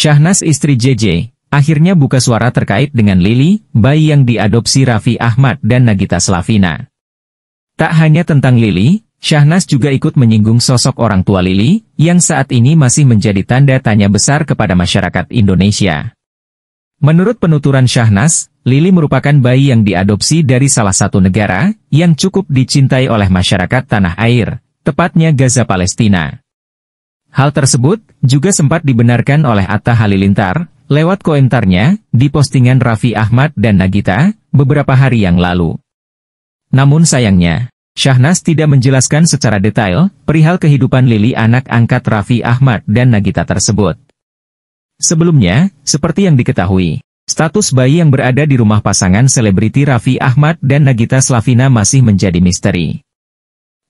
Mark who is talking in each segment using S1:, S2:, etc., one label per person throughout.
S1: Syahnas istri JJ, akhirnya buka suara terkait dengan Lili, bayi yang diadopsi Raffi Ahmad dan Nagita Slavina. Tak hanya tentang Lili, Syahnas juga ikut menyinggung sosok orang tua Lili, yang saat ini masih menjadi tanda tanya besar kepada masyarakat Indonesia. Menurut penuturan Syahnas, Lili merupakan bayi yang diadopsi dari salah satu negara, yang cukup dicintai oleh masyarakat tanah air, tepatnya Gaza Palestina. Hal tersebut juga sempat dibenarkan oleh Atta Halilintar lewat komentarnya di postingan Raffi Ahmad dan Nagita beberapa hari yang lalu. Namun sayangnya, Syahnas tidak menjelaskan secara detail perihal kehidupan Lili anak angkat Raffi Ahmad dan Nagita tersebut. Sebelumnya, seperti yang diketahui, status bayi yang berada di rumah pasangan selebriti Raffi Ahmad dan Nagita Slavina masih menjadi misteri.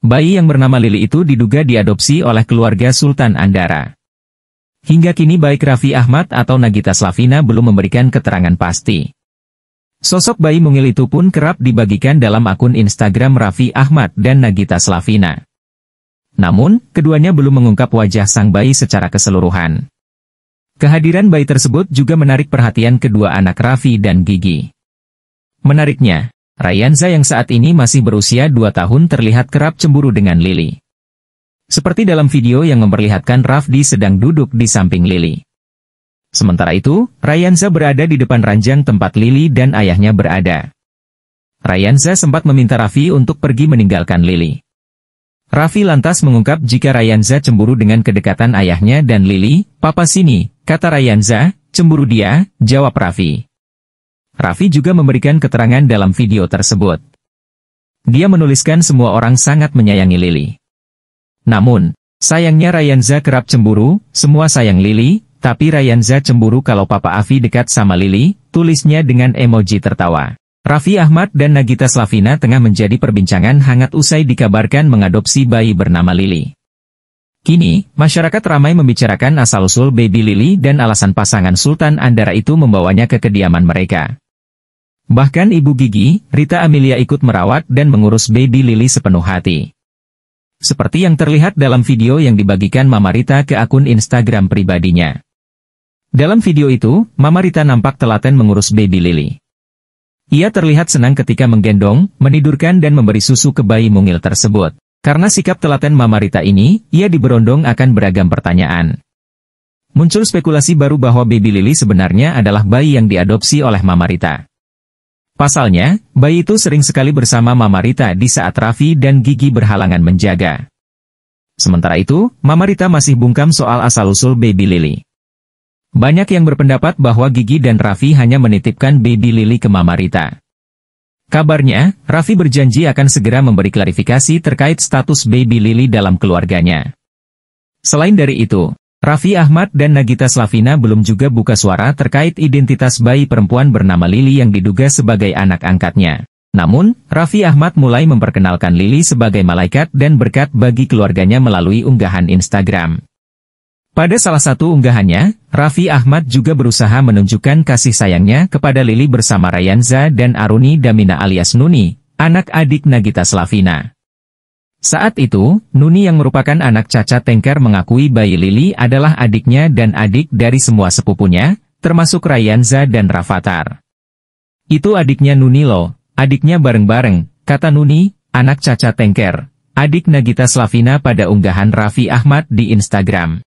S1: Bayi yang bernama Lili itu diduga diadopsi oleh keluarga Sultan Andara. Hingga kini baik Raffi Ahmad atau Nagita Slavina belum memberikan keterangan pasti. Sosok bayi mungil itu pun kerap dibagikan dalam akun Instagram Raffi Ahmad dan Nagita Slavina. Namun, keduanya belum mengungkap wajah sang bayi secara keseluruhan. Kehadiran bayi tersebut juga menarik perhatian kedua anak Raffi dan Gigi. Menariknya, Ryanza yang saat ini masih berusia 2 tahun terlihat kerap cemburu dengan Lily. Seperti dalam video yang memperlihatkan Rafdi sedang duduk di samping Lily. Sementara itu, Ryanza berada di depan ranjang tempat Lily dan ayahnya berada. Ryanza sempat meminta Raffi untuk pergi meninggalkan Lily. Raffi lantas mengungkap jika Ryanza cemburu dengan kedekatan ayahnya dan Lily, Papa sini, kata Ryanza, cemburu dia, jawab Raffi. Raffi juga memberikan keterangan dalam video tersebut. Dia menuliskan semua orang sangat menyayangi Lily. Namun, sayangnya Rayanza kerap cemburu, semua sayang Lily, tapi Rayanza cemburu kalau Papa Afi dekat sama Lily. tulisnya dengan emoji tertawa. Raffi Ahmad dan Nagita Slavina tengah menjadi perbincangan hangat usai dikabarkan mengadopsi bayi bernama Lily. Kini, masyarakat ramai membicarakan asal-usul baby Lily dan alasan pasangan Sultan Andara itu membawanya ke kediaman mereka. Bahkan ibu gigi, Rita Amelia ikut merawat dan mengurus baby Lily sepenuh hati. Seperti yang terlihat dalam video yang dibagikan Mama Rita ke akun Instagram pribadinya. Dalam video itu, Mama Rita nampak telaten mengurus baby Lily. Ia terlihat senang ketika menggendong, menidurkan dan memberi susu ke bayi mungil tersebut. Karena sikap telaten Mama Rita ini, ia diberondong akan beragam pertanyaan. Muncul spekulasi baru bahwa baby Lily sebenarnya adalah bayi yang diadopsi oleh Mama Rita. Pasalnya, bayi itu sering sekali bersama Mama Rita di saat Raffi dan Gigi berhalangan menjaga. Sementara itu, Mama Rita masih bungkam soal asal-usul baby Lily. Banyak yang berpendapat bahwa Gigi dan Raffi hanya menitipkan baby Lily ke Mama Rita. Kabarnya, Raffi berjanji akan segera memberi klarifikasi terkait status baby Lily dalam keluarganya. Selain dari itu, Raffi Ahmad dan Nagita Slavina belum juga buka suara terkait identitas bayi perempuan bernama Lili yang diduga sebagai anak angkatnya. Namun, Raffi Ahmad mulai memperkenalkan Lili sebagai malaikat dan berkat bagi keluarganya melalui unggahan Instagram. Pada salah satu unggahannya, Raffi Ahmad juga berusaha menunjukkan kasih sayangnya kepada Lili bersama Rayanza dan Aruni Damina alias Nuni, anak adik Nagita Slavina. Saat itu, Nuni yang merupakan anak Caca Tengker mengakui bayi Lili adalah adiknya dan adik dari semua sepupunya, termasuk Rayanza dan Rafathar. Itu adiknya Nuni lo, adiknya bareng-bareng, kata Nuni, anak Caca Tengker, adik Nagita Slavina pada unggahan Raffi Ahmad di Instagram.